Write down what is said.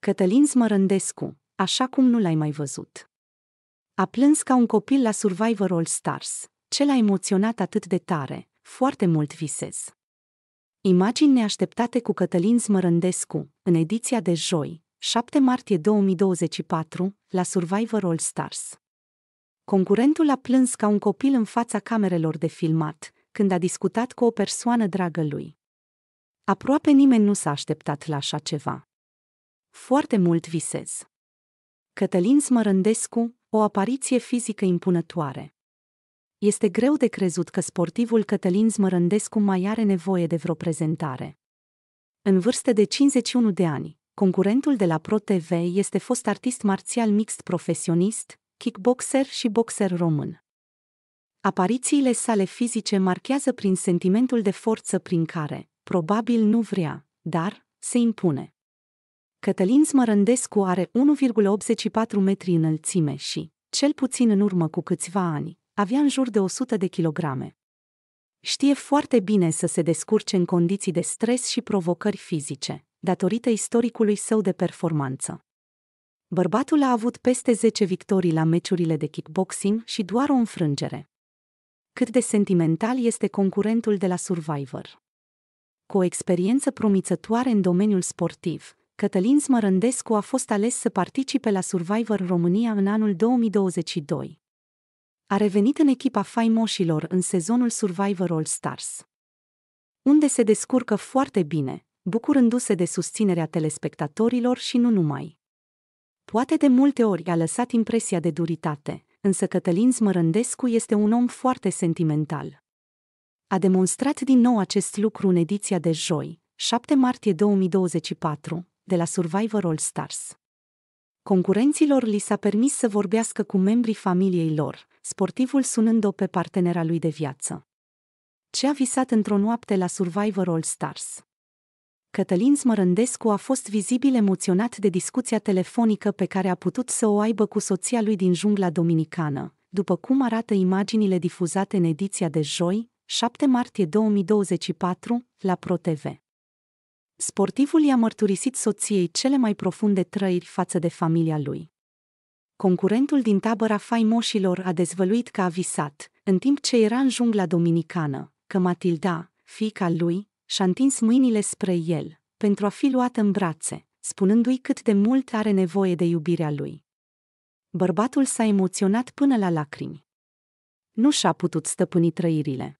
Cătălin Smărândescu, așa cum nu l-ai mai văzut. A plâns ca un copil la Survivor All Stars, ce l-a emoționat atât de tare, foarte mult visez. Imagini neașteptate cu Cătălin Smărândescu, în ediția de joi, 7 martie 2024, la Survivor All Stars. Concurentul a plâns ca un copil în fața camerelor de filmat, când a discutat cu o persoană dragă lui. Aproape nimeni nu s-a așteptat la așa ceva foarte mult visez. Cătălin Smărândescu, o apariție fizică impunătoare. Este greu de crezut că sportivul Cătălin Smărândescu mai are nevoie de vreo prezentare. În vârstă de 51 de ani, concurentul de la Pro TV este fost artist marțial mixt profesionist, kickboxer și boxer român. Aparițiile sale fizice marchează prin sentimentul de forță prin care, probabil nu vrea, dar se impune. Cătălin Smărândescu are 1,84 metri înălțime și, cel puțin în urmă cu câțiva ani, avea în jur de 100 de kilograme. Știe foarte bine să se descurce în condiții de stres și provocări fizice, datorită istoricului său de performanță. Bărbatul a avut peste 10 victorii la meciurile de kickboxing și doar o înfrângere. Cât de sentimental este concurentul de la Survivor. Cu o experiență promițătoare în domeniul sportiv, Cătălin Smărândescu a fost ales să participe la Survivor România în anul 2022. A revenit în echipa faimoșilor în sezonul Survivor All Stars. Unde se descurcă foarte bine, bucurându-se de susținerea telespectatorilor și nu numai. Poate de multe ori a lăsat impresia de duritate, însă Cătălin Smărândescu este un om foarte sentimental. A demonstrat din nou acest lucru în ediția de joi, 7 martie 2024, de la Survivor All Stars. Concurenților li s-a permis să vorbească cu membrii familiei lor, sportivul sunând-o pe partenera lui de viață. Ce a visat într-o noapte la Survivor All Stars? Cătălin Smărândescu a fost vizibil emoționat de discuția telefonică pe care a putut să o aibă cu soția lui din jungla dominicană, după cum arată imaginile difuzate în ediția de joi, 7 martie 2024, la ProTV sportivul i-a mărturisit soției cele mai profunde trăiri față de familia lui. Concurentul din tabăra faimoșilor a dezvăluit că a visat, în timp ce era în jungla dominicană, că Matilda, fica lui, și-a întins mâinile spre el, pentru a fi luată în brațe, spunându-i cât de mult are nevoie de iubirea lui. Bărbatul s-a emoționat până la lacrimi. Nu și-a putut stăpâni trăirile.